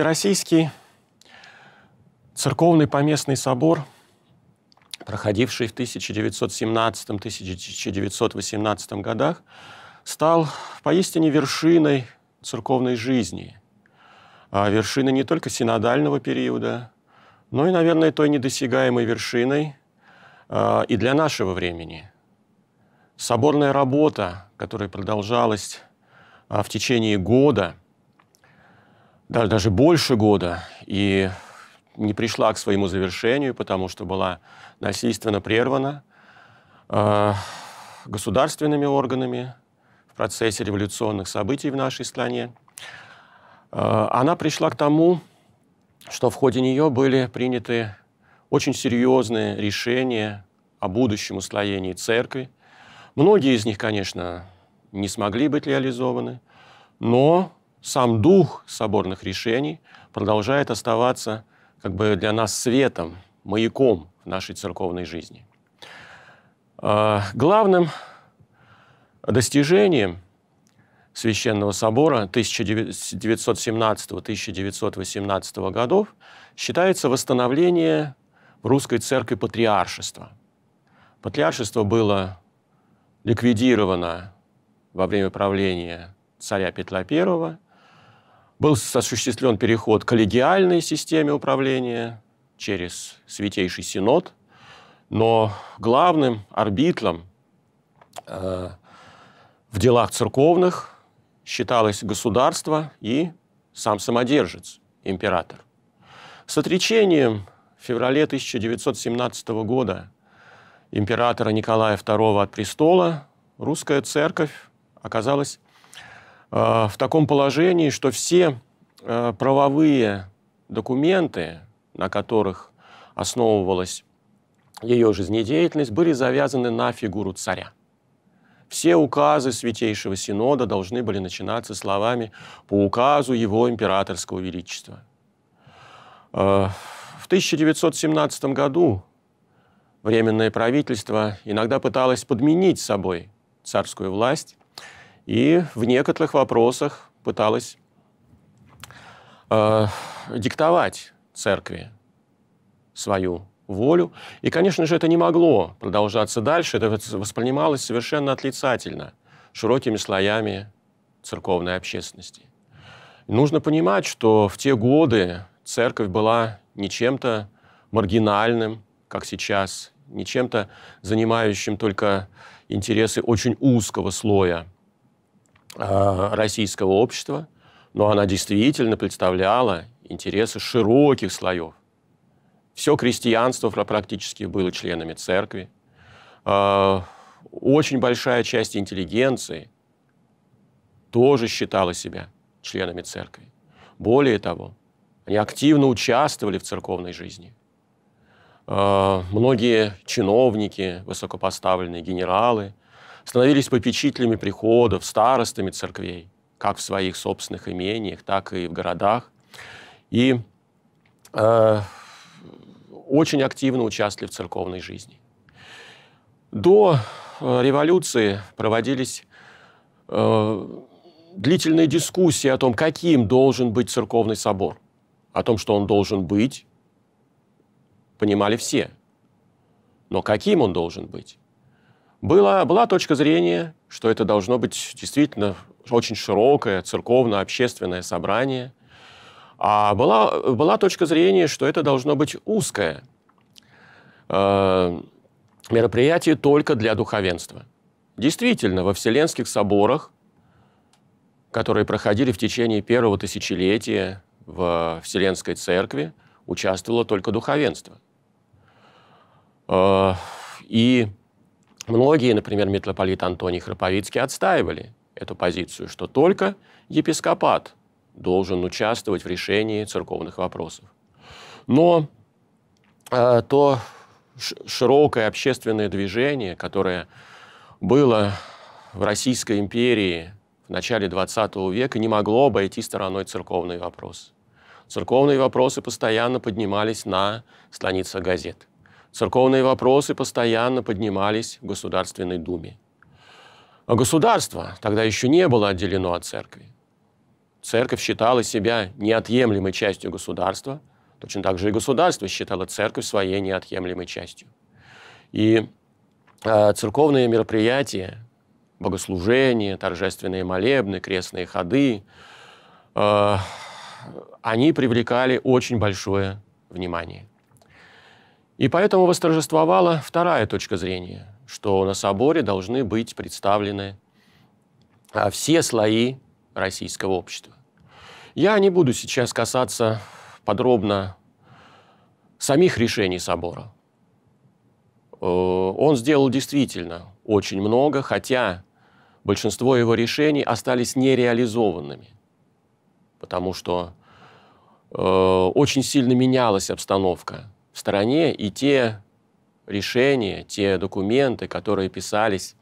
Всероссийский церковный поместный собор, проходивший в 1917-1918 годах, стал поистине вершиной церковной жизни. А вершиной не только синодального периода, но и, наверное, той недосягаемой вершиной а, и для нашего времени. Соборная работа, которая продолжалась а, в течение года – даже, даже больше года, и не пришла к своему завершению, потому что была насильственно прервана э, государственными органами в процессе революционных событий в нашей стране. Э, она пришла к тому, что в ходе нее были приняты очень серьезные решения о будущем устроении церкви. Многие из них, конечно, не смогли быть реализованы, но сам дух соборных решений продолжает оставаться как бы для нас светом, маяком в нашей церковной жизни. А, главным достижением Священного Собора 1917-1918 годов считается восстановление в русской церкви патриаршества. Патриаршество было ликвидировано во время правления царя Петра I – был осуществлен переход к коллегиальной системе управления через Святейший Синод, но главным арбитром э, в делах церковных считалось государство и сам самодержец, император. С отречением в феврале 1917 года императора Николая II от престола русская церковь оказалась Э, в таком положении, что все э, правовые документы, на которых основывалась ее жизнедеятельность, были завязаны на фигуру царя. Все указы Святейшего Синода должны были начинаться словами «по указу его императорского величества». Э, в 1917 году Временное правительство иногда пыталось подменить собой царскую власть, и в некоторых вопросах пыталась э, диктовать церкви свою волю. И, конечно же, это не могло продолжаться дальше, это воспринималось совершенно отрицательно широкими слоями церковной общественности. Нужно понимать, что в те годы церковь была не чем-то маргинальным, как сейчас, не чем-то занимающим только интересы очень узкого слоя Э, российского общества, но она действительно представляла интересы широких слоев. Все крестьянство практически было членами церкви. Э, очень большая часть интеллигенции тоже считала себя членами церкви. Более того, они активно участвовали в церковной жизни. Э, многие чиновники, высокопоставленные генералы становились попечителями приходов, старостами церквей, как в своих собственных имениях, так и в городах. И э, очень активно участвовали в церковной жизни. До э, революции проводились э, длительные дискуссии о том, каким должен быть церковный собор, о том, что он должен быть, понимали все. Но каким он должен быть? Была, была точка зрения, что это должно быть действительно очень широкое церковно-общественное собрание. А была, была точка зрения, что это должно быть узкое э, мероприятие только для духовенства. Действительно, во Вселенских соборах, которые проходили в течение первого тысячелетия в Вселенской Церкви, участвовало только духовенство. Э, и Многие, например, митрополит Антоний Храповицкий отстаивали эту позицию, что только епископат должен участвовать в решении церковных вопросов. Но э, то широкое общественное движение, которое было в Российской империи в начале XX века, не могло обойти стороной церковный вопрос. Церковные вопросы постоянно поднимались на страницах газет. Церковные вопросы постоянно поднимались в Государственной Думе. А государство тогда еще не было отделено от церкви. Церковь считала себя неотъемлемой частью государства, точно так же и государство считало церковь своей неотъемлемой частью. И э, церковные мероприятия, богослужения, торжественные молебны, крестные ходы, э, они привлекали очень большое внимание. И поэтому восторжествовала вторая точка зрения, что на соборе должны быть представлены а, все слои российского общества. Я не буду сейчас касаться подробно самих решений собора. Э, он сделал действительно очень много, хотя большинство его решений остались нереализованными, потому что э, очень сильно менялась обстановка стороне, и те решения, те документы, которые писались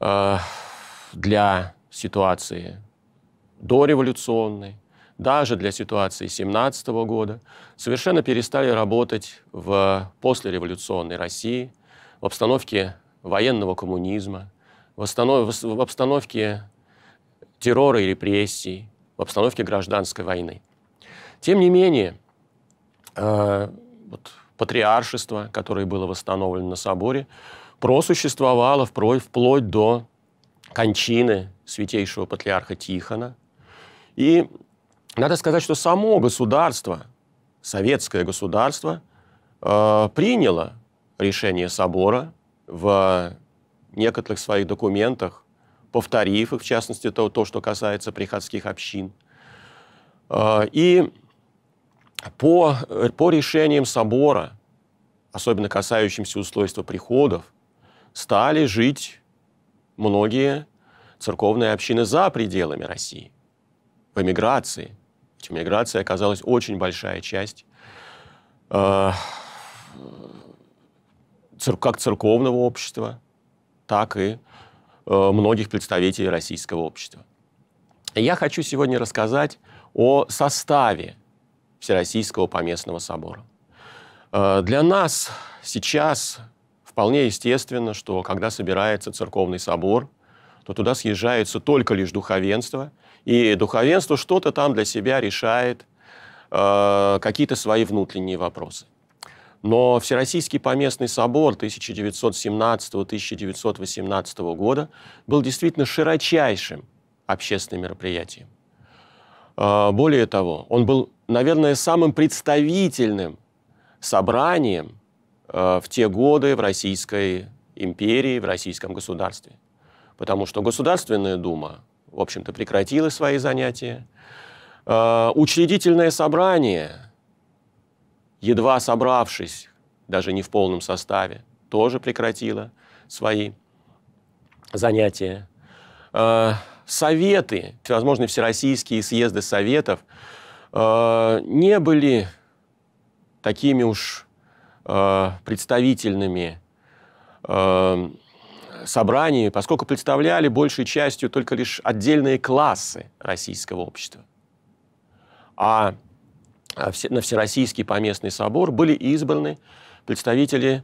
э, для ситуации дореволюционной, даже для ситуации 17 года, совершенно перестали работать в послереволюционной России, в обстановке военного коммунизма, в, останов... в обстановке террора и репрессий, в обстановке гражданской войны. Тем не менее, э, вот, патриаршество, которое было восстановлено на соборе, просуществовало вплоть до кончины святейшего патриарха Тихона. И надо сказать, что само государство, советское государство, э, приняло решение собора в некоторых своих документах, повторив их, в частности, то, то что касается приходских общин. Э, и по, э, по решениям собора, особенно касающимся устройства приходов, стали жить многие церковные общины за пределами России, в эмиграции. Ведь эмиграция оказалась очень большая часть э, как церковного общества, так и э, многих представителей российского общества. И я хочу сегодня рассказать о составе Всероссийского поместного собора. Э, для нас сейчас вполне естественно, что когда собирается церковный собор, то туда съезжаются только лишь духовенство, и духовенство что-то там для себя решает, э, какие-то свои внутренние вопросы. Но Всероссийский поместный собор 1917-1918 года был действительно широчайшим общественным мероприятием. Э, более того, он был наверное, самым представительным собранием э, в те годы в Российской империи, в российском государстве. Потому что Государственная Дума, в общем-то, прекратила свои занятия. Э, учредительное собрание, едва собравшись, даже не в полном составе, тоже прекратило свои занятия. Э, советы, всевозможные всероссийские съезды советов – Э, не были такими уж э, представительными э, собраниями, поскольку представляли большей частью только лишь отдельные классы российского общества. А, а на Всероссийский поместный собор были избраны представители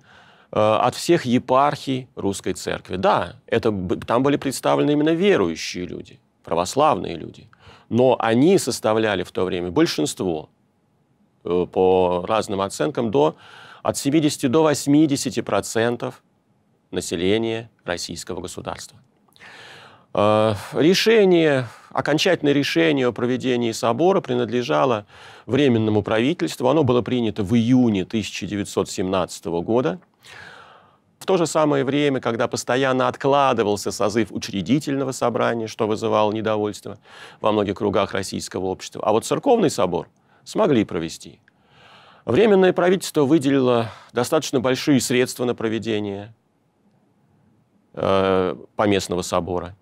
э, от всех епархий русской церкви. Да, это, там были представлены именно верующие люди, православные люди – но они составляли в то время большинство, э, по разным оценкам, до, от 70 до 80 процентов населения российского государства. Э, решение, окончательное решение о проведении собора принадлежало Временному правительству. Оно было принято в июне 1917 года – в то же самое время, когда постоянно откладывался созыв учредительного собрания, что вызывало недовольство во многих кругах российского общества, а вот церковный собор смогли провести. Временное правительство выделило достаточно большие средства на проведение э, поместного собора.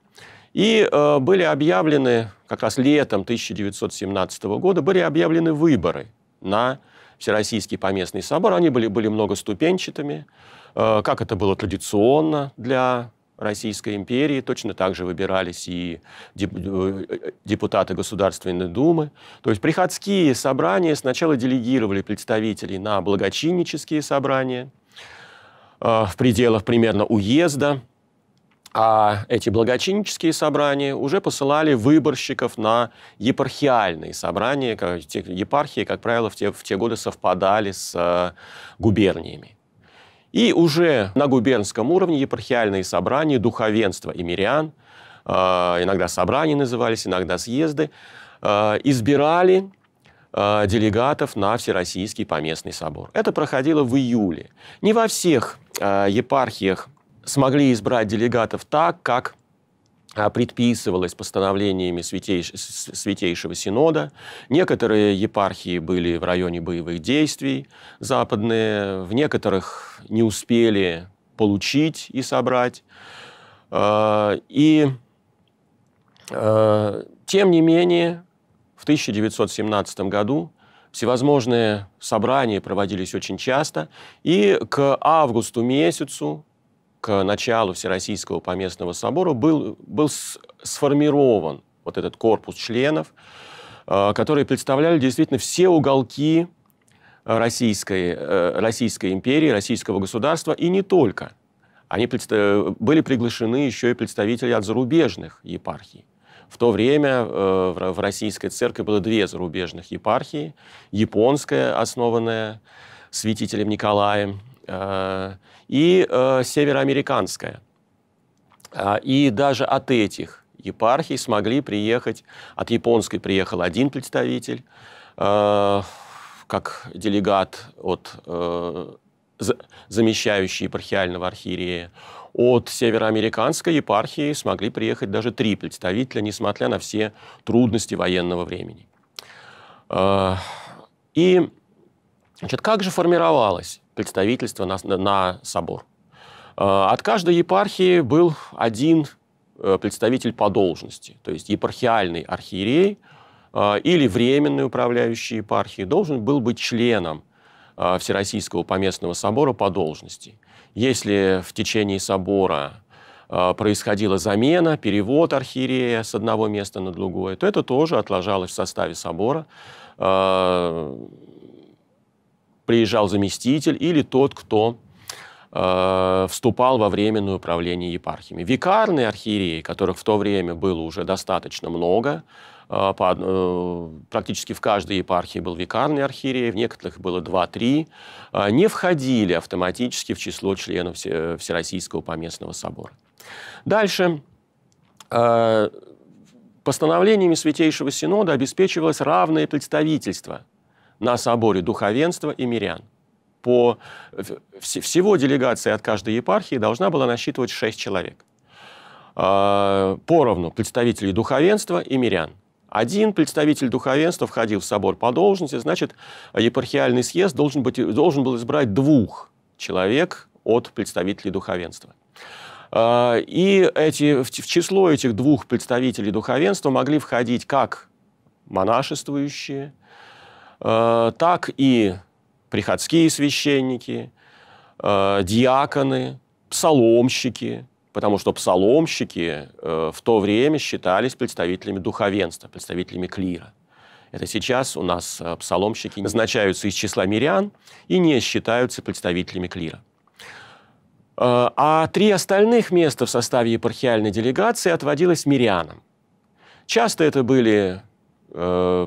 И э, были объявлены, как раз летом 1917 года, были объявлены выборы на Всероссийский поместный собор. Они были, были многоступенчатыми. Э, как это было традиционно для Российской империи. Точно так же выбирались и э, депутаты Государственной Думы. То есть приходские собрания сначала делегировали представителей на благочиннические собрания э, в пределах примерно уезда, а эти благочиннические собрания уже посылали выборщиков на епархиальные собрания. Епархии, как правило, в те, в те годы совпадали с губерниями. И уже на губернском уровне епархиальные собрания, духовенство и мирян, а, иногда собрания назывались, иногда съезды, а, избирали а, делегатов на Всероссийский поместный собор. Это проходило в июле. Не во всех епархиях смогли избрать делегатов так, как а, предписывалось постановлениями святейш... Святейшего Синода. Некоторые епархии были в районе боевых действий западные, в некоторых не успели получить и собрать. А, и а, тем не менее, в 1917 году всевозможные собрания проводились очень часто, и к августу месяцу к началу Всероссийского поместного собора был, был сформирован вот этот корпус членов, э, которые представляли действительно все уголки Российской, э, Российской империи, Российского государства, и не только. Они были приглашены еще и представители от зарубежных епархий. В то время э, в Российской церкви было две зарубежных епархии. Японская, основанная святителем Николаем Э, и э, североамериканская. А, и даже от этих епархий смогли приехать, от японской приехал один представитель, э, как делегат от замещающий епархиального архиерея. От североамериканской епархии смогли приехать даже три представителя, несмотря на все трудности военного времени. И Значит, как же формировалось представительство на, на собор? Э, от каждой епархии был один э, представитель по должности, то есть епархиальный архиерей э, или временный управляющий епархией должен был быть членом Всероссийского поместного собора по должности. Если в течение собора происходила замена, перевод архиерея с одного места на другое, то это тоже отложалось в составе собора приезжал заместитель или тот, кто э, вступал во временное управление епархиями. Викарные архиереи, которых в то время было уже достаточно много, э, по, э, практически в каждой епархии был викарный архиерей, в некоторых было 2-3, э, не входили автоматически в число членов Всероссийского поместного собора. Дальше. Э, постановлениями Святейшего Синода обеспечивалось равное представительство – на соборе духовенства и мирян. По всего делегации от каждой епархии должна была насчитывать шесть человек. А, поровну представителей духовенства и мирян. Один представитель духовенства входил в собор по должности, значит, епархиальный съезд должен, быть, должен был избрать двух человек от представителей духовенства. А, и эти, в число этих двух представителей духовенства могли входить как монашествующие, Э, так и приходские священники, э, диаконы, псаломщики, потому что псаломщики э, в то время считались представителями духовенства, представителями клира. Это сейчас у нас псаломщики назначаются из числа мирян и не считаются представителями клира. А три остальных места в составе епархиальной делегации отводилось мирянам. Часто это были Э,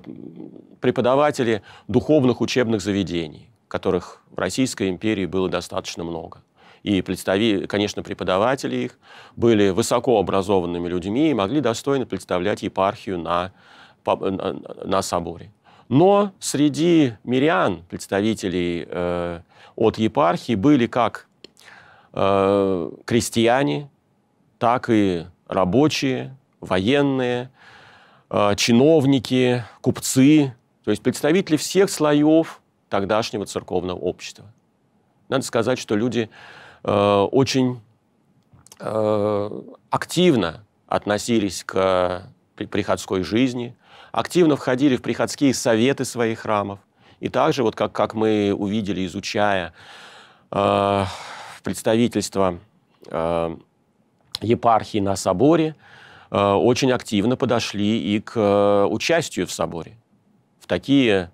преподаватели духовных учебных заведений, которых в Российской империи было достаточно много. И, представи, конечно, преподаватели их были высокообразованными людьми и могли достойно представлять епархию на, на, на соборе. Но среди мирян, представителей э, от епархии, были как э, крестьяне, так и рабочие, военные – Э, чиновники, купцы, то есть представители всех слоев тогдашнего церковного общества. Надо сказать, что люди э, очень э, активно относились к приходской жизни, активно входили в приходские советы своих храмов. И также, вот как, как мы увидели, изучая э, представительство э, епархии на соборе, Э, очень активно подошли и к э, участию в соборе. В такие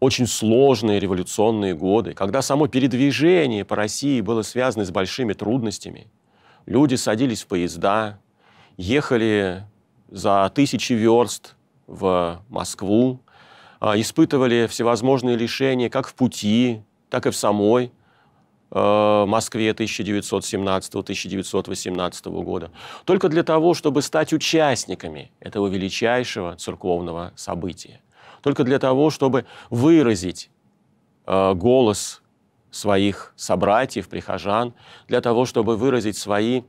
очень сложные революционные годы, когда само передвижение по России было связано с большими трудностями. Люди садились в поезда, ехали за тысячи верст в Москву, э, испытывали всевозможные лишения как в пути, так и в самой Э, Москве 1917-1918 года, только для того, чтобы стать участниками этого величайшего церковного события, только для того, чтобы выразить э, голос своих собратьев, прихожан, для того, чтобы выразить свои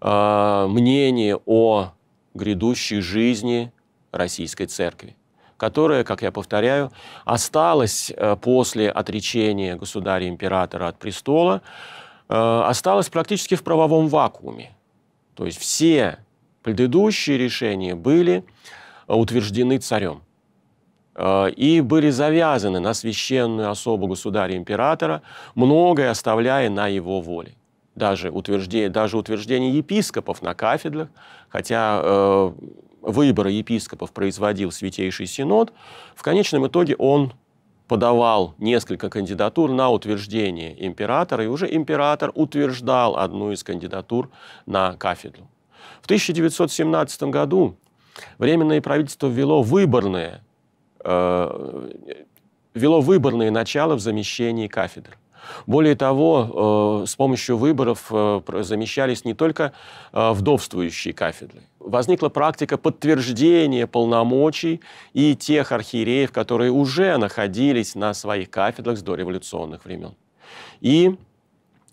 э, мнения о грядущей жизни Российской Церкви которое, как я повторяю, осталось э, после отречения государя-императора от престола, э, осталось практически в правовом вакууме. То есть все предыдущие решения были э, утверждены царем и были завязаны на священную особу государя-императора, многое оставляя на его воле. Даже утверждение, даже утверждение епископов на кафедрах, хотя выбора епископов производил Святейший Синод, в конечном итоге он подавал несколько кандидатур на утверждение императора, и уже император утверждал одну из кандидатур на кафедру. В 1917 году Временное правительство ввело выборные, э, ввело выборные начала в замещении кафедр. Более того, э, с помощью выборов э, замещались не только э, вдовствующие кафедры. Возникла практика подтверждения полномочий и тех архиереев, которые уже находились на своих кафедрах с дореволюционных времен. И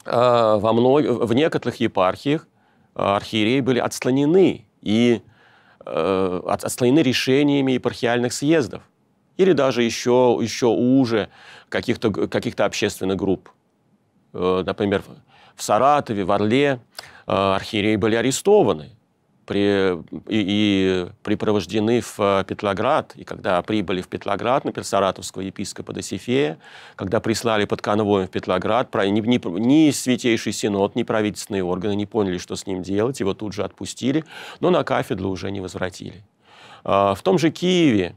во многих в некоторых епархиях архиереи были отстранены и отстранены решениями епархиальных съездов или даже еще, еще уже каких-то каких, -то, общественных групп. Э, например, в Саратове, в Орле э, архиереи были арестованы при, и, и припровождены в Петлоград. И когда прибыли в Петлоград, например, саратовского епископа Досифея, когда прислали под конвоем в Петлоград, ни, ни, ни Святейший Синод, ни правительственные органы не поняли, что с ним делать, его тут же отпустили, но на кафедру уже не возвратили. Э, в том же Киеве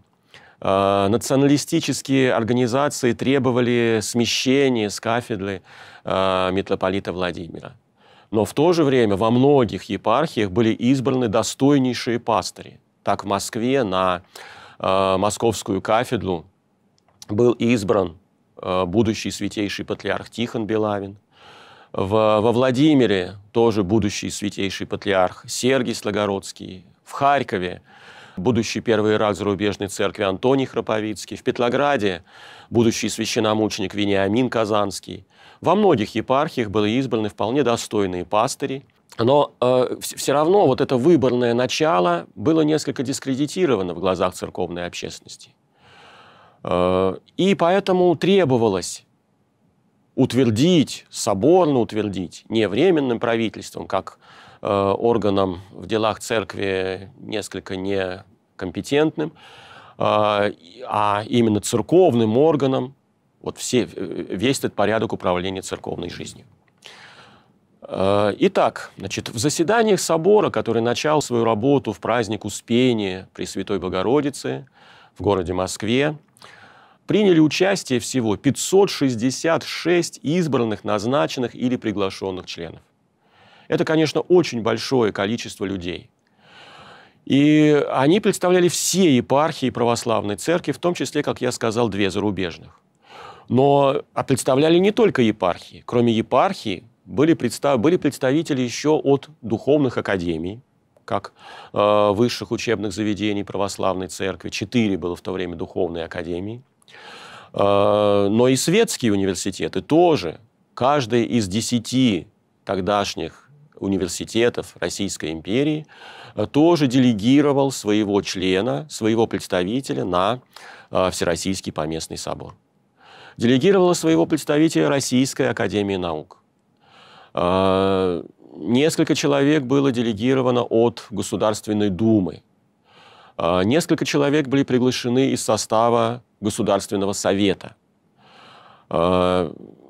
Э, националистические организации требовали смещения с кафедры э, митрополита Владимира. Но в то же время во многих епархиях были избраны достойнейшие пастыри. Так в Москве на э, московскую кафедру был избран будущий святейший патриарх Тихон Белавин. во Владимире тоже будущий святейший патриарх Сергий Слогородский. В Харькове будущий первый раз зарубежной церкви Антоний Храповицкий, в Петлограде будущий священномученик Вениамин Казанский. Во многих епархиях были избраны вполне достойные пастыри, но э, все равно вот это выборное начало было несколько дискредитировано в глазах церковной общественности. Э, и поэтому требовалось утвердить, соборно утвердить, не временным правительством, как Э, органам в делах церкви несколько некомпетентным, э, а именно церковным органам, вот все, э, весь этот порядок управления церковной жизнью. Итак, значит, в заседаниях собора, который начал свою работу в праздник Успения Пресвятой Богородицы в городе Москве, приняли участие всего 566 избранных, назначенных или приглашенных членов. Это, конечно, очень большое количество людей. И они представляли все епархии православной церкви, в том числе, как я сказал, две зарубежных. Но а представляли не только епархии. Кроме епархии были, представ, были представители еще от духовных академий, как э, высших учебных заведений православной церкви. Четыре было в то время духовные академии. Э, но и светские университеты тоже. Каждый из десяти тогдашних университетов Российской империи, э, тоже делегировал своего члена, своего представителя на э, Всероссийский поместный собор. Делегировала своего представителя Российская академия наук. Э, несколько человек было делегировано от Государственной Думы. Несколько человек были приглашены из состава Государственного Совета –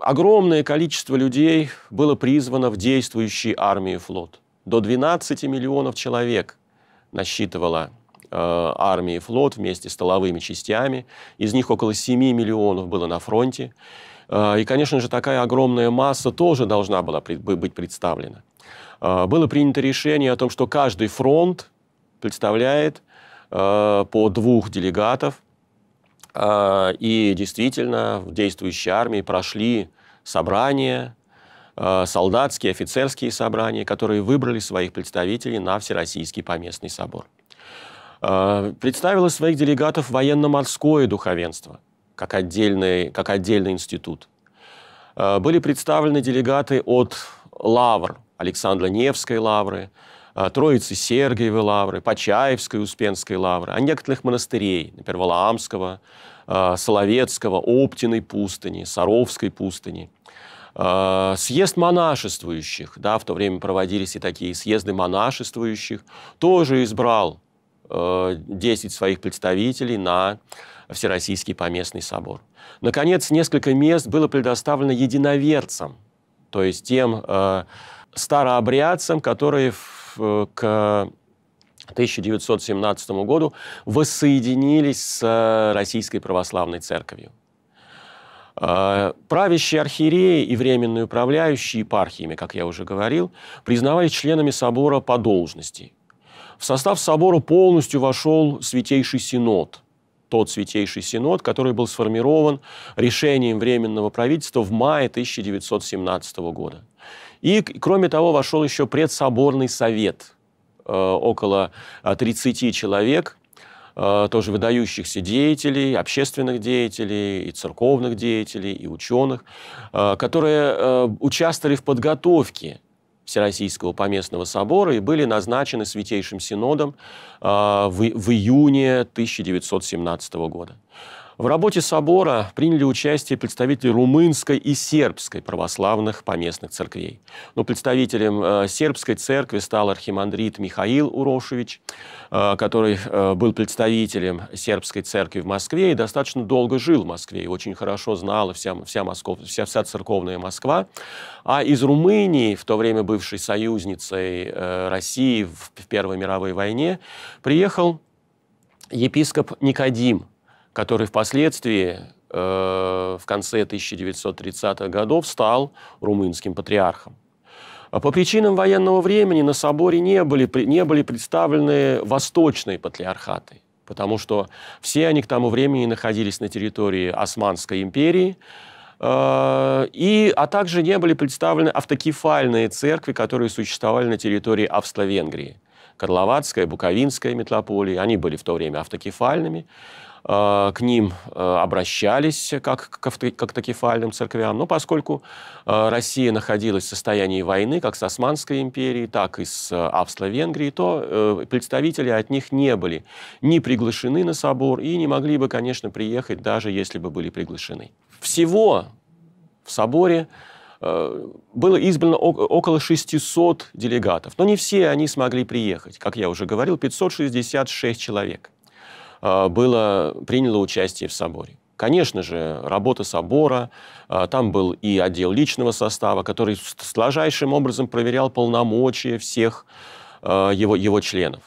огромное количество людей было призвано в действующие армию и флот. До 12 миллионов человек насчитывала э, армия и флот вместе с столовыми частями. Из них около 7 миллионов было на фронте. Э, и, конечно же, такая огромная масса тоже должна была при, быть представлена. Э, было принято решение о том, что каждый фронт представляет э, по двух делегатов – а, и действительно, в действующей армии прошли собрания, а, солдатские, офицерские собрания, которые выбрали своих представителей на Всероссийский поместный собор. А, представила своих делегатов военно-морское духовенство как отдельный, как отдельный институт. Были представлены делегаты от лавр, Александра Невской лавры, а, Троицы Сергиевой лавры, Почаевской Успенской лавры, а некоторых монастырей, например, Валаамского, а, Соловецкого, Оптиной пустыни, Саровской пустыни. А, Съезд монашествующих, да, в то время проводились и такие съезды монашествующих, тоже избрал 10 своих представителей на Всероссийский поместный собор. Наконец, несколько мест было предоставлено единоверцам, то есть тем э, старообрядцам, которые в Э, к 1917 году воссоединились с э, Российской Православной Церковью. Э, правящие архиереи и временные управляющие епархиями, как я уже говорил, признавались членами собора по должности. В состав собора полностью вошел Святейший Синод – тот Святейший Синод, который был сформирован решением Временного правительства в мае 1917 года. И, кроме того, вошел еще предсоборный совет, э, около 30 э, человек, э, тоже выдающихся деятелей, общественных деятелей, и церковных деятелей, и ученых, э, которые э, участвовали в подготовке Всероссийского поместного собора и были назначены Святейшим Синодом э, в, в июне 1917 года. В работе собора приняли участие представители румынской и сербской православных поместных церквей. Но представителем э, сербской церкви стал архимандрит Михаил Урошевич, э, который э, был представителем сербской церкви в Москве и достаточно долго жил в Москве, и очень хорошо знала вся, вся, Москов, вся, вся церковная Москва. А из Румынии, в то время бывшей союзницей России в Первой мировой войне, приехал епископ Никодим который впоследствии э, в конце 1930-х годов стал румынским патриархом. А по причинам военного времени на соборе не были, не были представлены восточные патриархаты, потому что все они к тому времени находились на территории Османской империи, э, и, а также не были представлены автокефальные церкви, которые существовали на территории Австро-Венгрии. Карловатская, Буковинская митрополии. Они были в то время автокефальными. Э, к ним э, обращались как к автокефальным церквям. Но поскольку э, Россия находилась в состоянии войны как с Османской империей, так и с Австро-Венгрией, то представители от них не были ни приглашены на собор и не могли бы, конечно, приехать, даже если бы были приглашены. Всего в соборе Э, было избрано около 600 делегатов, но не все они смогли приехать. Как я уже говорил, 566 человек э, было, приняло участие в соборе. Конечно же, работа собора, э, там был и отдел личного состава, который сложайшим образом проверял полномочия всех его, его членов.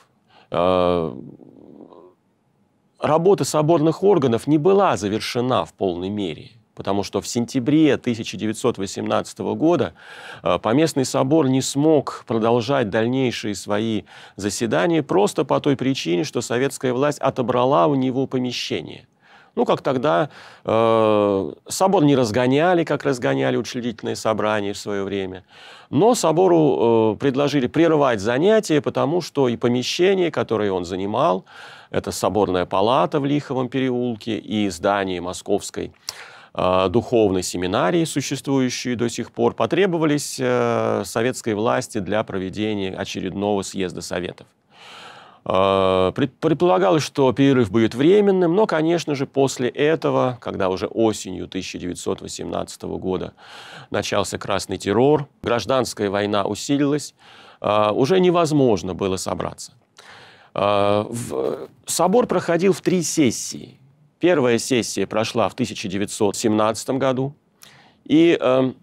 Работа соборных органов не была завершена в полной мере потому что в сентябре 1918 года э, Поместный собор не смог продолжать дальнейшие свои заседания просто по той причине, что советская власть отобрала у него помещение. Ну, как тогда э, собор не разгоняли, как разгоняли учредительные собрания в свое время. Но собору э, предложили прервать занятия, потому что и помещение, которое он занимал, это соборная палата в Лиховом переулке и здание Московской Э, духовной семинарии, существующие до сих пор, потребовались э, советской власти для проведения очередного съезда Советов. Э, предполагалось, что перерыв будет временным, но, конечно же, после этого, когда уже осенью 1918 года начался Красный террор, гражданская война усилилась, уже невозможно было собраться. Собор проходил в три сессии. Первая сессия прошла в 1917 году, и эм,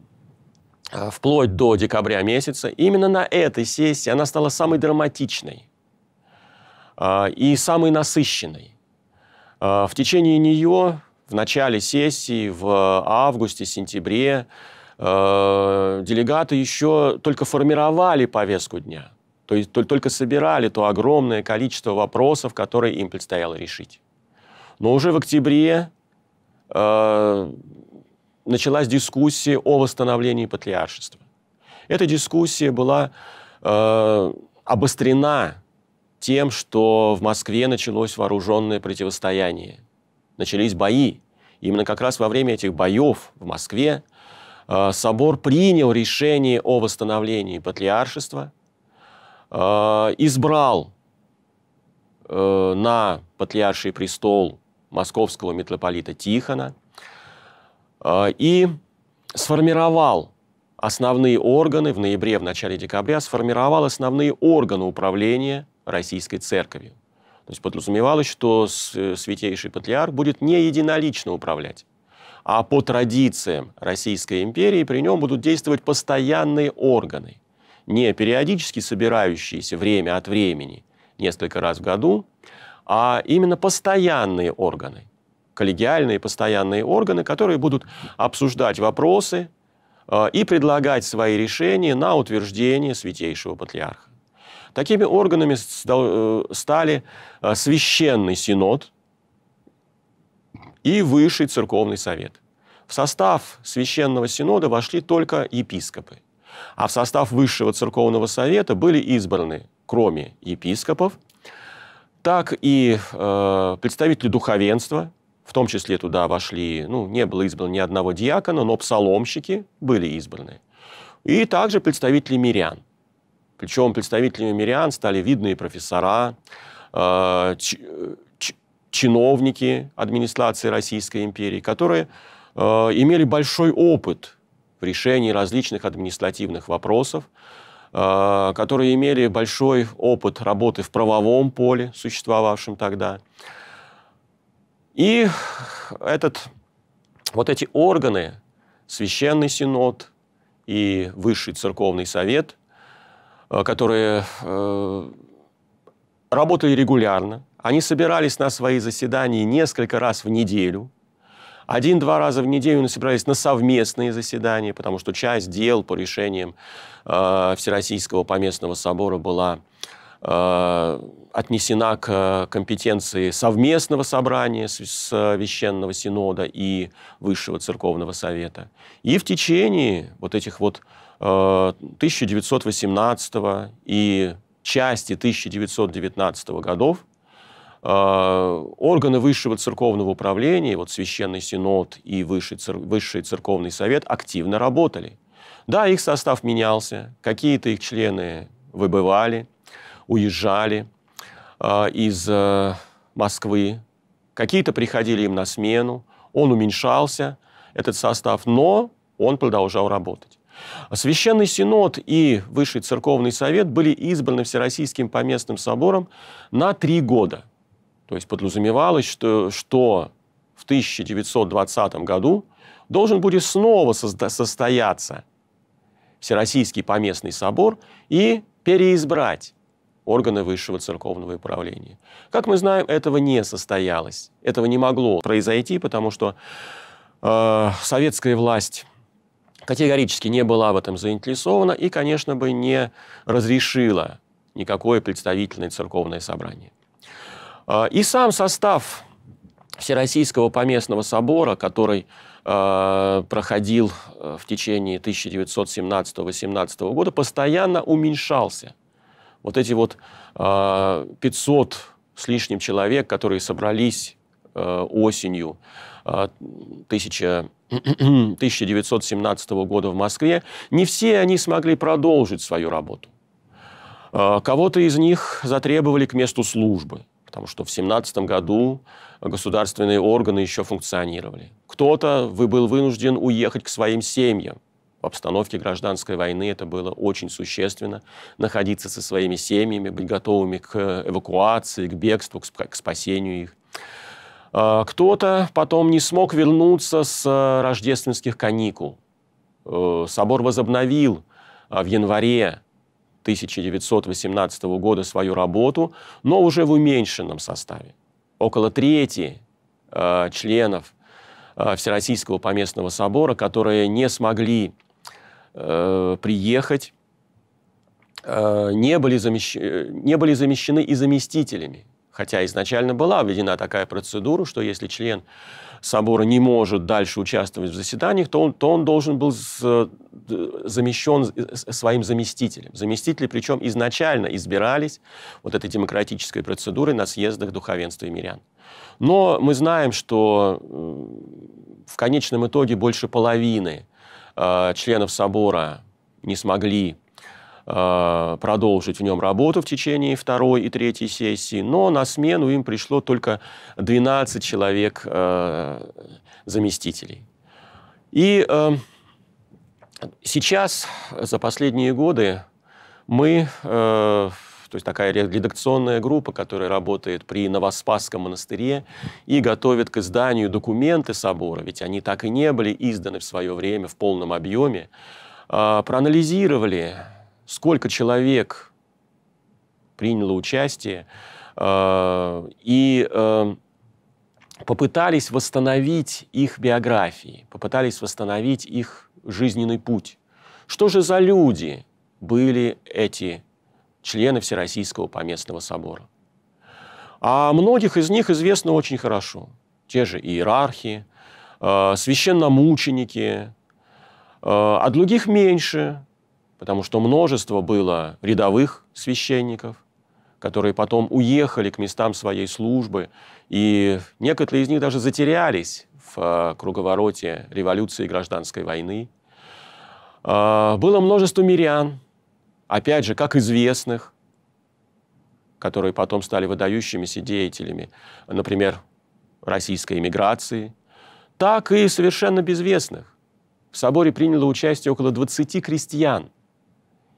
э, вплоть до декабря месяца именно на этой сессии она стала самой драматичной э, и самой насыщенной. Э, в течение нее в начале сессии, в августе-сентябре э, делегаты еще только формировали повестку дня, то есть только собирали то огромное количество вопросов, которые им предстояло решить. Но уже в октябре э, началась дискуссия о восстановлении патриаршества. Эта дискуссия была э, обострена тем, что в Москве началось вооруженное противостояние, начались бои. именно как раз во время этих боев в Москве э, собор принял решение о восстановлении патриаршества, э, избрал э, на патриарший престол московского митрополита Тихона, э, и сформировал основные органы, в ноябре, в начале декабря, сформировал основные органы управления Российской Церковью. То есть подразумевалось, что э, Святейший Патриарх будет не единолично управлять, а по традициям Российской империи при нем будут действовать постоянные органы, не периодически собирающиеся время от времени, несколько раз в году, а именно постоянные органы, коллегиальные постоянные органы, которые будут обсуждать вопросы э, и предлагать свои решения на утверждение святейшего патриарха. Такими органами э, стали э, Священный Синод и Высший Церковный Совет. В состав Священного Синода вошли только епископы, а в состав Высшего Церковного Совета были избраны, кроме епископов, так и э, представители духовенства, в том числе туда вошли, ну, не было избрано ни одного диакона, но псаломщики были избраны. И также представители мирян. Причем представителями мирян стали видные профессора, э, чиновники администрации Российской империи, которые э, имели большой опыт в решении различных административных вопросов, Э, которые имели большой опыт работы в правовом поле, существовавшем тогда. И этот, вот эти органы, Священный Синод и Высший Церковный Совет, э, которые э, работали регулярно, они собирались на свои заседания несколько раз в неделю – один-два раза в неделю мы собирались на совместные заседания, потому что часть дел по решениям э, Всероссийского поместного собора была э, отнесена к компетенции совместного собрания с, с Священного Синода и Высшего Церковного Совета. И в течение вот этих вот э, 1918 и части 1919 годов Э, органы высшего церковного управления, вот Священный Синод и Высший, цер... Высший Церковный Совет активно работали. Да, их состав менялся, какие-то их члены выбывали, уезжали э, из э, Москвы, какие-то приходили им на смену, он уменьшался, этот состав, но он продолжал работать. Священный Синод и Высший Церковный Совет были избраны Всероссийским поместным собором на три года – то есть подразумевалось, что, что в 1920 году должен будет снова состояться Всероссийский поместный собор и переизбрать органы высшего церковного управления. Как мы знаем, этого не состоялось. Этого не могло произойти, потому что э, советская власть категорически не была в этом заинтересована и, конечно бы, не разрешила никакое представительное церковное собрание. А, и сам состав Всероссийского поместного собора, который а, проходил э, в течение 1917-18 года, постоянно уменьшался. Вот эти вот 500 а, с лишним человек, которые собрались э, осенью 1917 года в Москве, не все они смогли продолжить свою работу. кого-то из них затребовали к месту службы – потому что в 17 году государственные органы еще функционировали. Кто-то был вынужден уехать к своим семьям. В обстановке гражданской войны это было очень существенно. Находиться со своими семьями, быть готовыми к эвакуации, к бегству, к спасению их. А, кто-то потом не смог вернуться с рождественских каникул. Э, собор возобновил а, в январе 1918 года свою работу, но уже в уменьшенном составе. Около трети э, членов э, Всероссийского поместного собора, которые не смогли э, приехать, э, не, были замещ... Э, не были замещены и заместителями. Хотя изначально была введена такая процедура, что если член собора не может дальше участвовать в заседаниях, то он, то он должен был с, э, замещен э, своим заместителем. Заместители, причем изначально избирались вот этой демократической процедурой на съездах духовенства и мирян. Но мы знаем, что э, в конечном итоге больше половины э, членов собора не смогли Э, продолжить в нем работу в течение второй и третьей сессии, но на смену им пришло только 12 человек э, заместителей. И э, сейчас, за последние годы, мы, то есть такая редакционная группа, которая работает при Новоспасском монастыре и готовит к изданию документы собора, ведь они так и не были изданы в свое время в полном объеме, проанализировали сколько человек приняло участие, э, и э, попытались восстановить их биографии, попытались восстановить их жизненный путь. Что же за люди были эти члены Всероссийского поместного собора? А многих из них известно очень хорошо. Те же иерархи, э, священномученики, э, а других меньше потому что множество было рядовых священников, которые потом уехали к местам своей службы, и некоторые из них даже затерялись в э, круговороте революции и гражданской войны. А, было множество мирян, опять же, как известных, которые потом стали выдающимися деятелями, например, российской эмиграции, так и совершенно безвестных. В соборе приняло участие около 20 крестьян,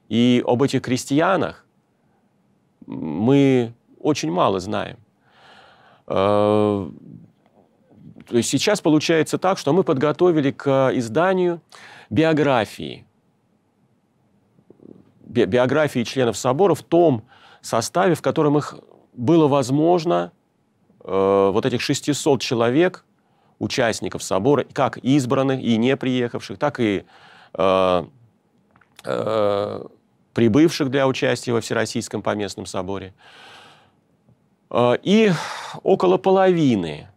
и об этих крестьянах мы очень мало знаем. Э, то есть сейчас получается так, что мы подготовили к изданию биографии, би биографии членов собора в том составе, в котором их было возможно, э, вот этих 600 человек, участников собора, как избранных и не приехавших, так и э, э, прибывших для участия во Всероссийском поместном соборе. А, и около половины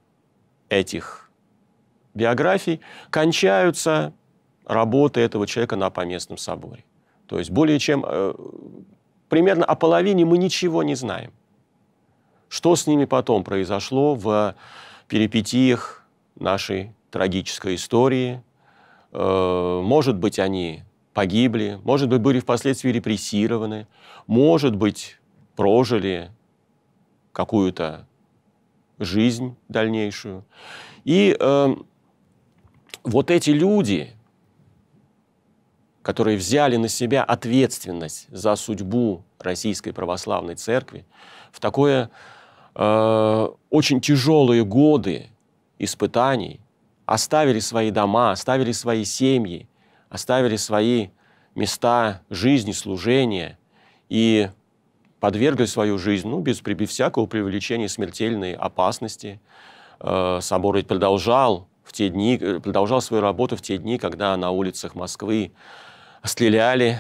этих биографий кончаются работы этого человека на поместном соборе. То есть более чем э, примерно о половине мы ничего не знаем. Что с ними потом произошло в перипетиях нашей трагической истории? Э, может быть, они погибли, может быть, были впоследствии репрессированы, может быть, прожили какую-то жизнь дальнейшую. И э, вот эти люди, которые взяли на себя ответственность за судьбу Российской Православной Церкви, в такое э, очень тяжелые годы испытаний оставили свои дома, оставили свои семьи, оставили свои места жизни, служения и подвергли свою жизнь, ну, без, без всякого преувеличения, смертельной опасности. Э, собор ведь продолжал в те дни, э, продолжал свою работу в те дни, когда на улицах Москвы стреляли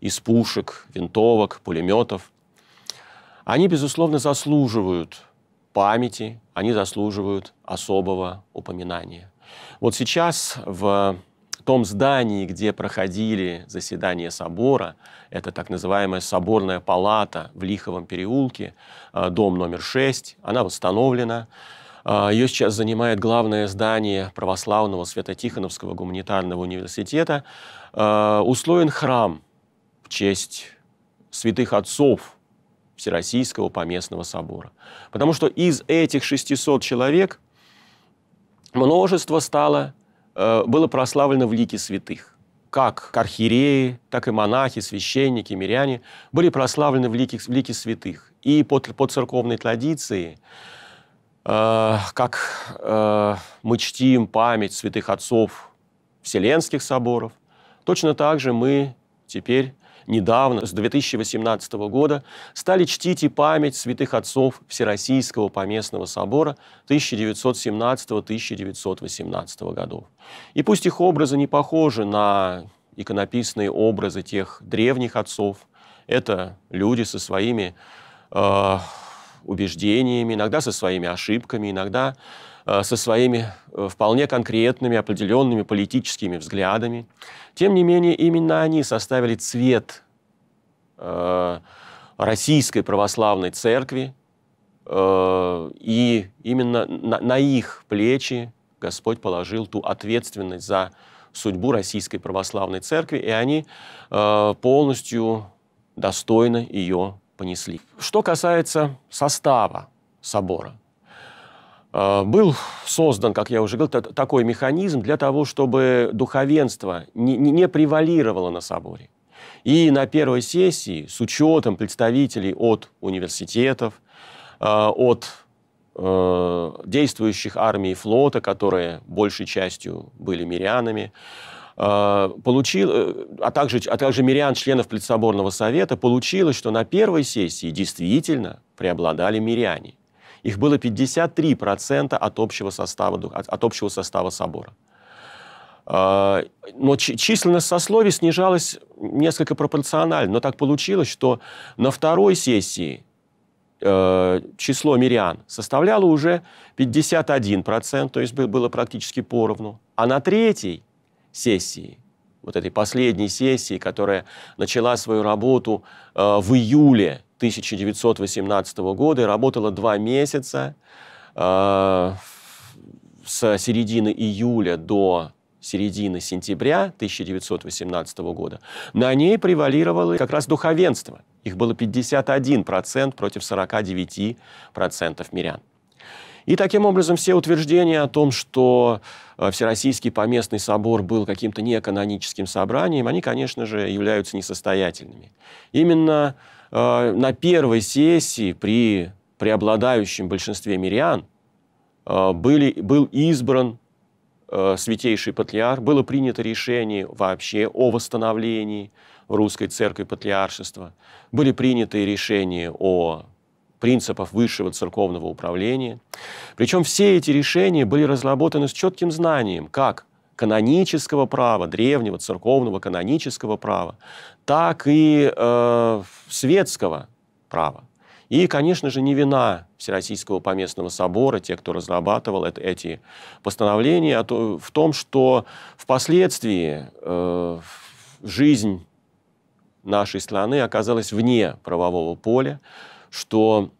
из пушек, винтовок, пулеметов. Они, безусловно, заслуживают памяти, они заслуживают особого упоминания. Вот сейчас в том здании, где проходили заседания собора, это так называемая соборная палата в Лиховом переулке, э, дом номер 6, она восстановлена. Э, Ее сейчас занимает главное здание православного Свято-Тихоновского гуманитарного университета. Э, устроен храм в честь святых отцов Всероссийского поместного собора. Потому что из этих 600 человек множество стало Э, было прославлено в лике святых. Как архиереи, так и монахи, священники, миряне были прославлены в лике, в лике святых. И по, по церковной традиции, э, как э, мы чтим память святых отцов Вселенских соборов, точно так же мы теперь недавно, с 2018 года, стали чтить и память святых отцов Всероссийского поместного собора 1917-1918 годов. И пусть их образы не похожи на иконописные образы тех древних отцов, это люди со своими э, убеждениями, иногда со своими ошибками, иногда Э, со своими э, вполне конкретными, определенными политическими взглядами. Тем не менее, именно они составили цвет э, Российской Православной Церкви, и именно на, их плечи Господь положил ту ответственность за судьбу Российской Православной Церкви, и они полностью достойно ее понесли. Что касается состава собора – а, был создан, как я уже говорил, такой механизм для того, чтобы духовенство не, не превалировало на соборе. И на первой сессии с учетом представителей от университетов, а, от э, действующих армий и флота, которые большей частью были мирянами, а, получил, э, а также, а также мирян, членов предсоборного совета, получилось, что на первой сессии действительно преобладали миряне. Их было 53% от общего состава, от общего состава собора. А, но численность сословий снижалась несколько пропорционально, но так получилось, что на второй сессии э, число мирян составляло уже 51%, то есть было практически поровну. А на третьей сессии, вот этой последней сессии, которая начала свою работу э, в июле 1918 года и работала два месяца э, с середины июля до середины сентября 1918 года, на ней превалировало как раз духовенство. Их было 51% против 49% мирян. И таким образом все утверждения о том, что э, Всероссийский поместный собор был каким-то неканоническим собранием, они, конечно же, являются несостоятельными. Именно Э, на первой сессии при преобладающем большинстве мирян э, были, был избран э, святейший патриарх, было принято решение вообще о восстановлении русской церкви патриаршества, были приняты решения о принципах высшего церковного управления. Причем все эти решения были разработаны с четким знанием, как канонического права, древнего церковного канонического права, так и э, светского права. И, конечно же, не вина Всероссийского поместного собора, те, кто разрабатывал это, эти постановления, а то, в том, что впоследствии э, жизнь нашей страны оказалась вне правового поля, что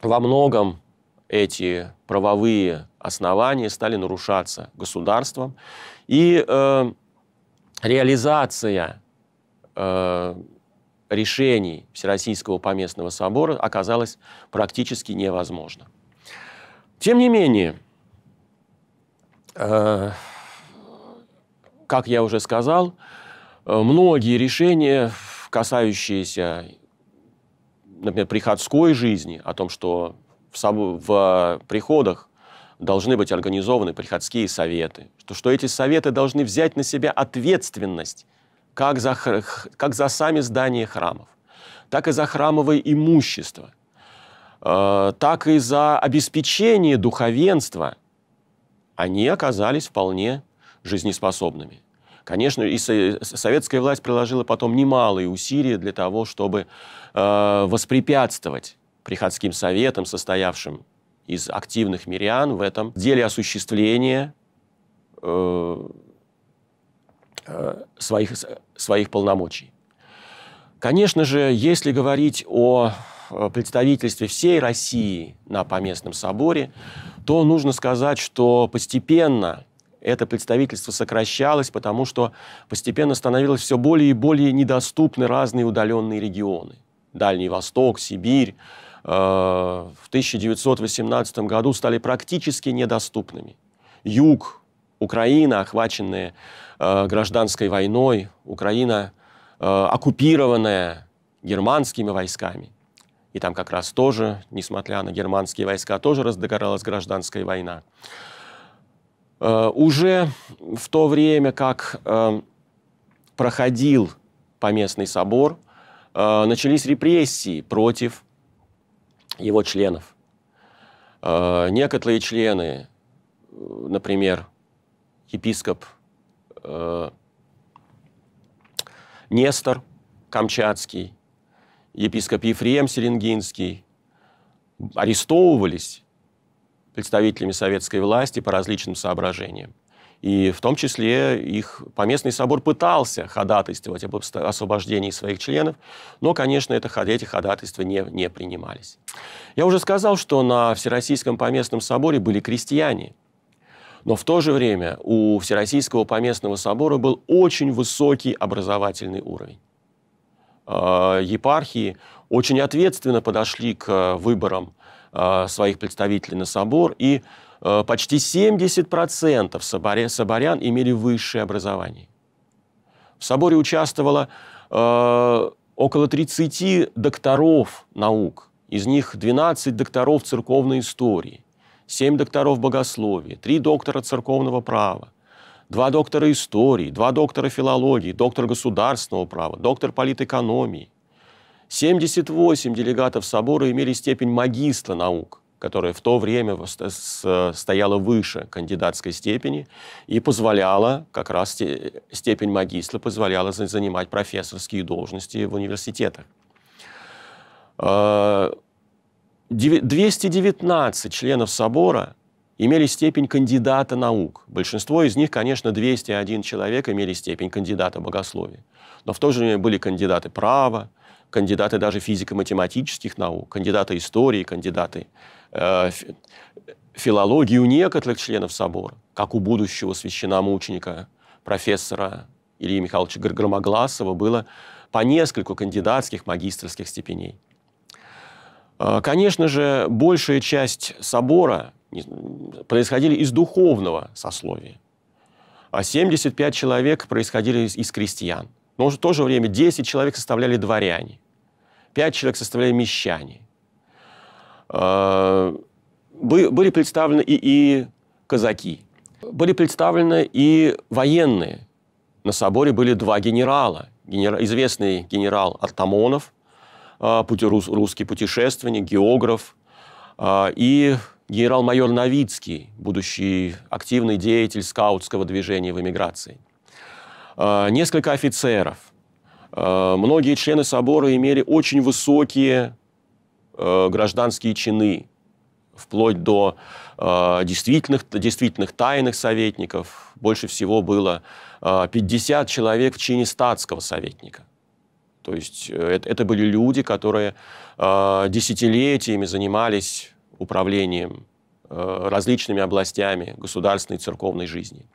во многом эти правовые основания стали нарушаться государством. И э, реализация Э, решений Всероссийского поместного собора оказалось практически невозможно. Тем не менее, э, как я уже сказал, многие решения, касающиеся, например, приходской жизни, о том, что в, в приходах должны быть организованы приходские советы, что, что эти советы должны взять на себя ответственность как за, как за сами здания храмов, так и за храмовое имущество, э, так и за обеспечение духовенства, они оказались вполне жизнеспособными. Конечно, и советская власть приложила потом немалые усилия для того, чтобы э, воспрепятствовать приходским советам, состоявшим из активных мирян в этом деле осуществления э, Э, своих, своих полномочий. Конечно же, если говорить о э, представительстве всей России на Поместном соборе, то нужно сказать, что постепенно это представительство сокращалось, потому что постепенно становилось все более и более недоступны разные удаленные регионы. Дальний Восток, Сибирь э, в 1918 году стали практически недоступными. Юг, Украина, охваченная Э, гражданской войной, Украина э, оккупированная германскими войсками. И там как раз тоже, несмотря на германские войска, тоже разгоралась гражданская война. Э, уже в то время, как проходил поместный собор, начались репрессии против его членов. некоторые члены, например, епископ э, Нестор Камчатский, епископ Ефрем Серенгинский арестовывались представителями советской власти по различным соображениям. И в том числе их поместный собор пытался ходатайствовать об освобождении своих членов, но, конечно, это, эти ходатайства не, не принимались. Я уже сказал, что на Всероссийском поместном соборе были крестьяне – но в то же время у Всероссийского поместного собора был очень высокий образовательный уровень. А, епархии очень ответственно подошли к э, выборам а, своих представителей на собор, и э, почти 70% соборя, соборян имели высшее образование. В соборе участвовало э, около 30 докторов наук, из них 12 докторов церковной истории, Семь докторов богословия, три доктора церковного права, два доктора истории, два доктора филологии, доктор государственного права, доктор политэкономии. 78 делегатов собора имели степень магистра наук, которая в то время стояла выше кандидатской степени и позволяла, как раз степень магистра позволяла занимать профессорские должности в университетах. А, 219 членов собора имели степень кандидата наук. Большинство из них, конечно, 201 человек имели степень кандидата богословия. Но в то же время были кандидаты права, кандидаты даже физико-математических наук, кандидаты истории, кандидаты э, филологии у некоторых членов собора, как у будущего священномученика, профессора Ильи Михайловича Громогласова, было по несколько кандидатских магистрских степеней. А, конечно же, большая часть собора происходили из духовного сословия, а 75 человек происходили из, из крестьян. Но в то же время 10 человек составляли дворяне, 5 человек составляли мещане. А, были представлены и, и казаки, были представлены и военные. На соборе были два генерала. Генера, известный генерал Артамонов – а, русский путешественник, географ, а, и генерал-майор Новицкий, будущий активный деятель скаутского движения в эмиграции. А, несколько офицеров. Многие члены собора имели очень высокие гражданские чины, вплоть до действительных, действительных тайных советников. Больше всего было 50 человек в чине статского советника – то есть э, это, это были люди, которые э, десятилетиями занимались управлением э, различными областями государственной и церковной жизни.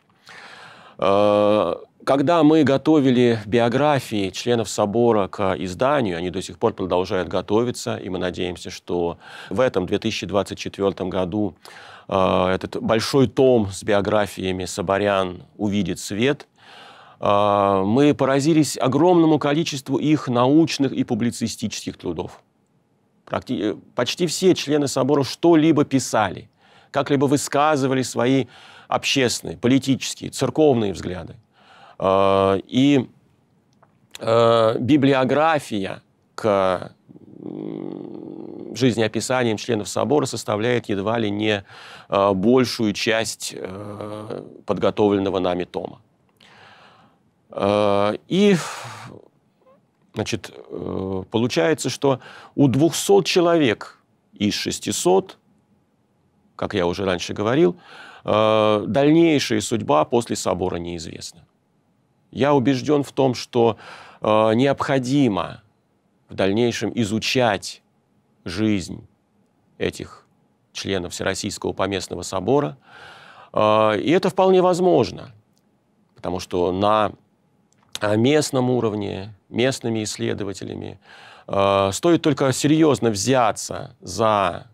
Э, когда мы готовили биографии членов собора к изданию, они до сих пор продолжают готовиться, и мы надеемся, что в этом 2024 году э, этот большой том с биографиями соборян увидит свет – а, мы поразились огромному количеству их научных и публицистических трудов. Практи э, почти все члены собора что-либо писали, как-либо высказывали свои общественные, политические, церковные взгляды. А, и э, библиография к жизнеописаниям членов собора составляет едва ли не э, большую часть подготовленного нами тома. Э, и значит, э, получается, что у 200 человек из 600, как я уже раньше говорил, э, дальнейшая судьба после собора неизвестна. Я убежден в том, что необходимо в дальнейшем изучать жизнь этих членов Всероссийского поместного собора. И это вполне возможно, потому что на местном уровне, местными исследователями. А, стоит только серьезно взяться за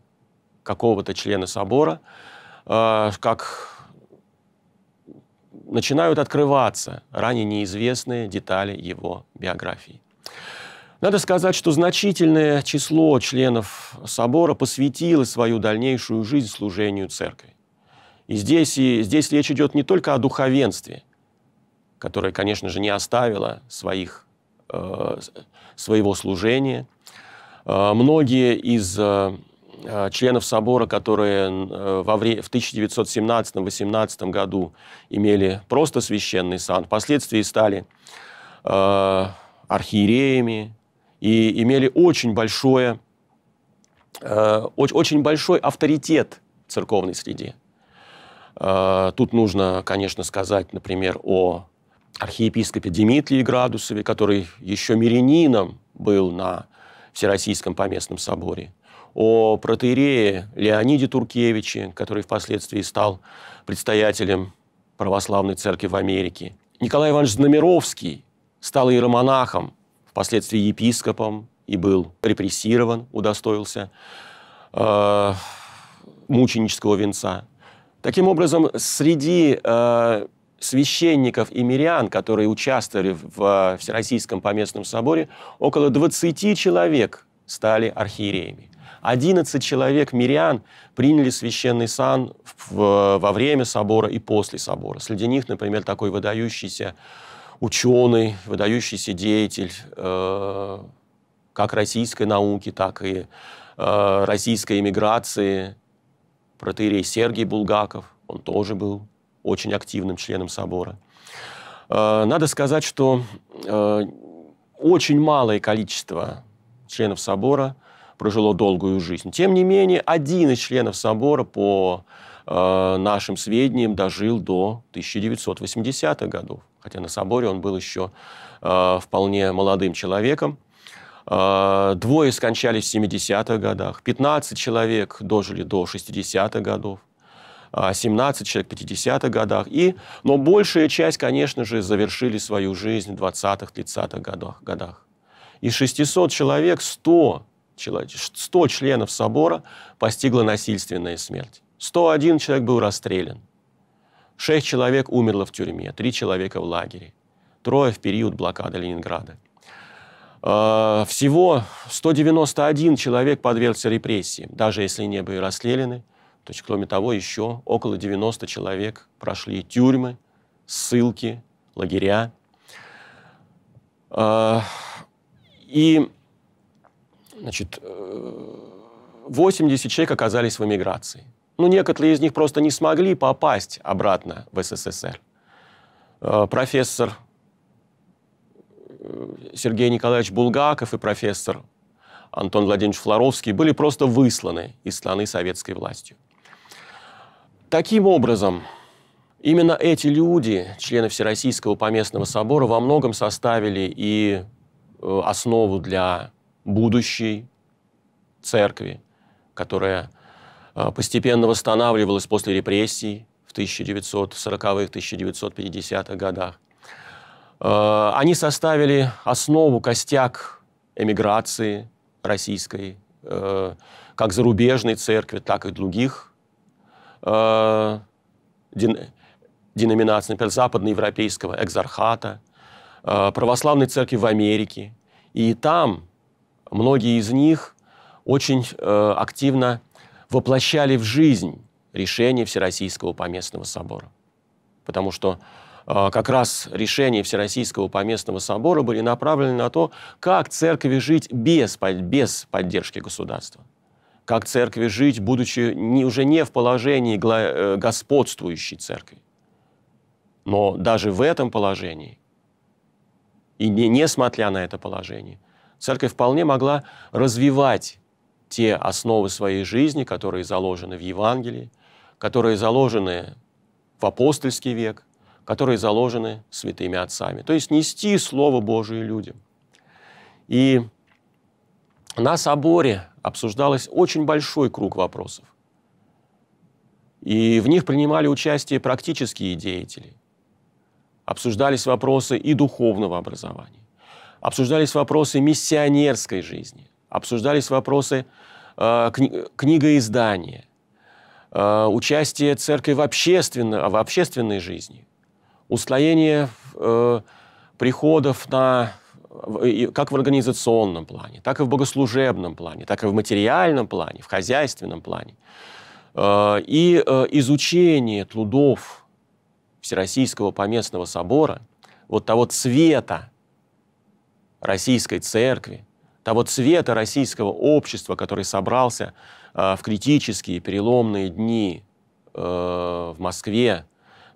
какого-то члена собора, а, как начинают открываться ранее неизвестные детали его биографии. Надо сказать, что значительное число членов собора посвятило свою дальнейшую жизнь служению церкви. И здесь, и здесь речь идет не только о духовенстве – которая, конечно же, не оставила своих, э, своего служения. Э, многие из э, э членов собора, которые э, во вре... в 1917-18 году имели просто священный сан, впоследствии стали э, архиереями и имели очень большое, э, очень большой авторитет в церковной среде. Э, тут нужно, конечно, сказать, например, о архиепископе Дмитрии Градусове, который еще мирянином был на Всероссийском поместном соборе, о протеерее Леониде Туркевиче, который впоследствии стал предстоятелем православной церкви в Америке. Николай Иванович Знамировский стал иеромонахом, впоследствии епископом и был репрессирован, удостоился э, мученического венца. Таким образом, среди э, священников и мирян, которые участвовали в Всероссийском поместном соборе, около 20 человек стали архиереями. 11 человек мирян приняли священный сан в, во время собора и после собора. Среди них, например, такой выдающийся ученый, выдающийся деятель э, как российской науки, так и э, российской эмиграции, протеерей Сергей Булгаков, он тоже был очень активным членом собора. Э, надо сказать, что э, очень малое количество членов собора прожило долгую жизнь. Тем не менее, один из членов собора по э, нашим сведениям дожил до 1980-х годов. Хотя на соборе он был еще вполне молодым человеком. Двое скончались в 70-х годах, 15 человек дожили до 60-х годов. 17 а, человек в 50-х годах. И, но большая часть, конечно же, завершили свою жизнь в 20-х, 30-х годах, годах. Из 600 человек 100, 100 членов собора постигла насильственная смерть. 101 человек был расстрелян. 6 человек умерло в тюрьме, 3 человека в лагере, трое в период блокады Ленинграда. А, всего 191 человек подвергся репрессиям, даже если не были расстреляны – то есть, кроме того, еще около 90 человек прошли тюрьмы, ссылки, лагеря. А, и, значит, 80 э, человек оказались в эмиграции. Ну, некоторые из них просто не смогли попасть обратно в СССР. Э, профессор э, Сергей Николаевич Булгаков и профессор Антон Владимирович Флоровский были просто высланы из страны советской властью. Таким образом, именно эти люди, члены Всероссийского поместного собора, во многом составили и э, основу для будущей церкви, которая э, постепенно восстанавливалась после репрессий в 1940-х, 1950-х годах. Э, они составили основу, костяк эмиграции российской, как зарубежной церкви, так и других э, например, западноевропейского экзархата, э, православной церкви в Америке. И там многие из них очень э, активно воплощали в жизнь решение Всероссийского поместного собора. Потому что э, как раз решения Всероссийского поместного собора были направлены на то, как церкви жить без, без поддержки государства как церкви жить, будучи не, уже не в положении э, господствующей церкви. Но даже в этом положении, и не, несмотря на это положение, церковь вполне могла развивать те основы своей жизни, которые заложены в Евангелии, которые заложены в апостольский век, которые заложены святыми отцами. То есть нести Слово Божие людям. И на соборе обсуждалось очень большой круг вопросов. И в них принимали участие практические деятели. Обсуждались вопросы и духовного образования. Обсуждались вопросы миссионерской жизни. Обсуждались вопросы э, книгоиздания. Э, участие церкви в, общественно, в общественной жизни. Устроение э, приходов на как в организационном плане, так и в богослужебном плане, так и в материальном плане, в хозяйственном плане. Э, и э, изучение трудов Всероссийского поместного собора, вот того цвета российской церкви, того цвета российского общества, который собрался э, в критические переломные дни в Москве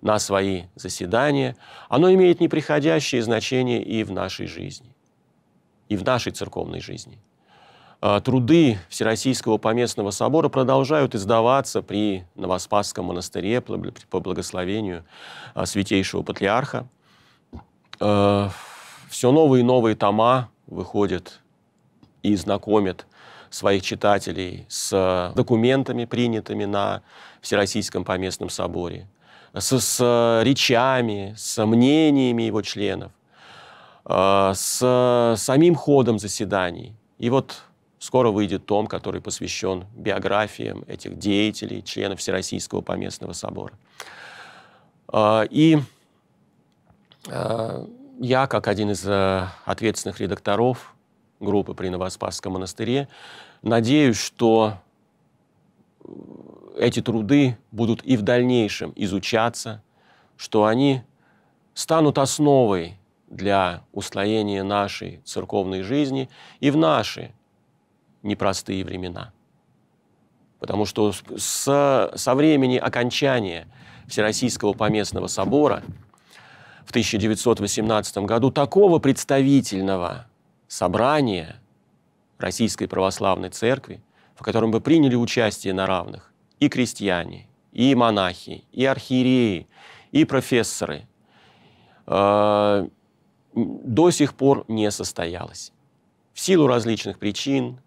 на свои заседания, оно имеет неприходящее значение и в нашей жизни, и в нашей церковной жизни. А, труды Всероссийского поместного собора продолжают издаваться при Новоспасском монастыре по благословению а, святейшего патриарха. А, Все новые и новые тома выходят и знакомят своих читателей с документами, принятыми на Всероссийском поместном соборе – с, с э, речами, с мнениями его членов, э, с э, самим ходом заседаний. И вот скоро выйдет том, который посвящен биографиям этих деятелей, членов Всероссийского поместного собора. И я, как один из ответственных редакторов группы при Новоспасском монастыре, надеюсь, что эти труды будут и в дальнейшем изучаться, что они станут основой для устроения нашей церковной жизни и в наши непростые времена. Потому что со, со времени окончания Всероссийского поместного собора в 1918 году такого представительного собрания Российской Православной Церкви, в котором бы приняли участие на равных, и крестьяне, и монахи, и архиереи, и профессоры, а, до сих пор не состоялось. В силу различных причин,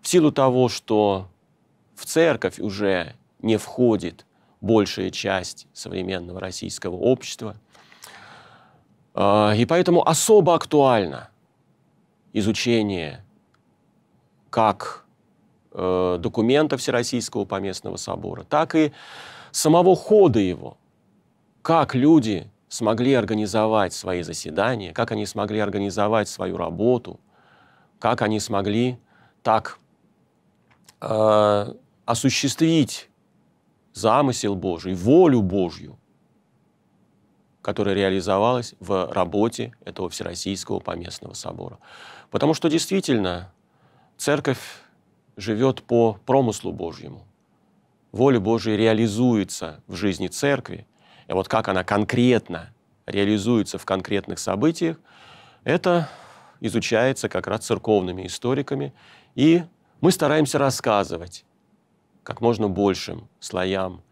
в силу того, что в церковь уже не входит большая часть современного российского общества. А, и поэтому особо актуально изучение, как э, документа Всероссийского поместного собора, так и самого хода его. Как люди смогли организовать свои заседания, как они смогли организовать свою работу, как они смогли так э, осуществить замысел Божий, волю Божью, которая реализовалась в работе этого Всероссийского поместного собора. Потому что действительно церковь живет по промыслу Божьему. Воля Божья реализуется в жизни церкви. И вот как она конкретно реализуется в конкретных событиях, это изучается как раз церковными историками. И мы стараемся рассказывать как можно большим слоям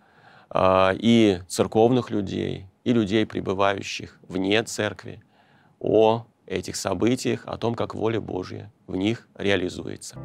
э, и церковных людей, и людей, пребывающих вне церкви, о этих событиях, о том, как воля Божья в них реализуется.